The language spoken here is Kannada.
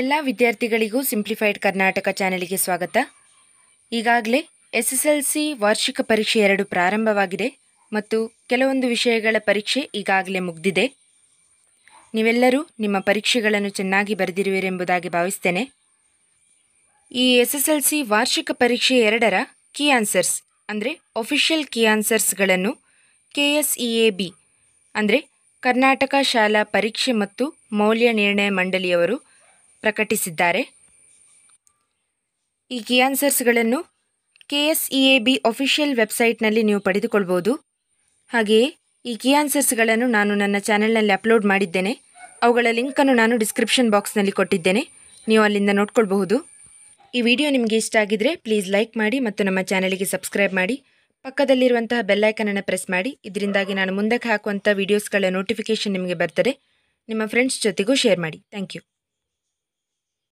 ಎಲ್ಲ ವಿದ್ಯಾರ್ಥಿಗಳಿಗೂ ಸಿಂಪ್ಲಿಫೈಡ್ ಕರ್ನಾಟಕ ಚಾನೆಲ್ಗೆ ಸ್ವಾಗತ ಈಗಾಗಲೇ ಎಸ್ ಎಸ್ ಎಲ್ ಸಿ ವಾರ್ಷಿಕ ಪರೀಕ್ಷೆ ಎರಡು ಪ್ರಾರಂಭವಾಗಿದೆ ಮತ್ತು ಕೆಲವೊಂದು ವಿಷಯಗಳ ಪರೀಕ್ಷೆ ಈಗಾಗಲೇ ಮುಗ್ದಿದೆ ನೀವೆಲ್ಲರೂ ನಿಮ್ಮ ಪರೀಕ್ಷೆಗಳನ್ನು ಚೆನ್ನಾಗಿ ಬರೆದಿರುವಿರೆಂಬುದಾಗಿ ಭಾವಿಸ್ತೇನೆ ಈ ಎಸ್ ಎಸ್ ಎಲ್ ಸಿ ವಾರ್ಷಿಕ ಪರೀಕ್ಷೆ ಎರಡರ ಕೀ ಆನ್ಸರ್ಸ್ ಅಂದರೆ ಒಫಿಷಿಯಲ್ ಕೀ ಆನ್ಸರ್ಸ್ಗಳನ್ನು K S E A B ಅಂದರೆ ಕರ್ನಾಟಕ ಶಾಲಾ ಪರೀಕ್ಷೆ ಮತ್ತು ಮೌಲ್ಯ ನಿರ್ಣಯ ಮಂಡಳಿಯವರು ಪ್ರಕಟಿಸಿದ್ದಾರೆ ಈ ಕಿ ಆನ್ಸರ್ಸ್ಗಳನ್ನು K S E A B official ವೆಬ್ಸೈಟ್ನಲ್ಲಿ ನೀವು ಪಡೆದುಕೊಳ್ಬೋದು ಹಾಗೆಯೇ ಈ ಕಿ ಆನ್ಸರ್ಸ್ಗಳನ್ನು ನಾನು ನನ್ನ ಚಾನೆಲ್ನಲ್ಲಿ ಅಪ್ಲೋಡ್ ಮಾಡಿದ್ದೇನೆ ಅವುಗಳ ಲಿಂಕನ್ನು ನಾನು ಡಿಸ್ಕ್ರಿಪ್ಷನ್ ಬಾಕ್ಸ್ನಲ್ಲಿ ಕೊಟ್ಟಿದ್ದೇನೆ ನೀವು ಅಲ್ಲಿಂದ ನೋಡ್ಕೊಳ್ಬಹುದು ಈ ವಿಡಿಯೋ ನಿಮಗೆ ಇಷ್ಟ ಆಗಿದರೆ ಪ್ಲೀಸ್ ಲೈಕ್ ಮಾಡಿ ಮತ್ತು ನಮ್ಮ ಚಾನಲಿಗೆ ಸಬ್ಸ್ಕ್ರೈಬ್ ಮಾಡಿ ಪಕ್ಕದಲ್ಲಿರುವಂತಹ ಬೆಲ್ಲೈಕನನ್ನು ಪ್ರೆಸ್ ಮಾಡಿ ಇದರಿಂದಾಗಿ ನಾನು ಮುಂದಕ್ಕೆ ಹಾಕುವಂಥ ವೀಡಿಯೋಸ್ಗಳ ನೋಟಿಫಿಕೇಷನ್ ನಿಮಗೆ ಬರ್ತದೆ ನಿಮ್ಮ ಫ್ರೆಂಡ್ಸ್ ಜೊತೆಗೂ ಶೇರ್ ಮಾಡಿ ಥ್ಯಾಂಕ್ ಯು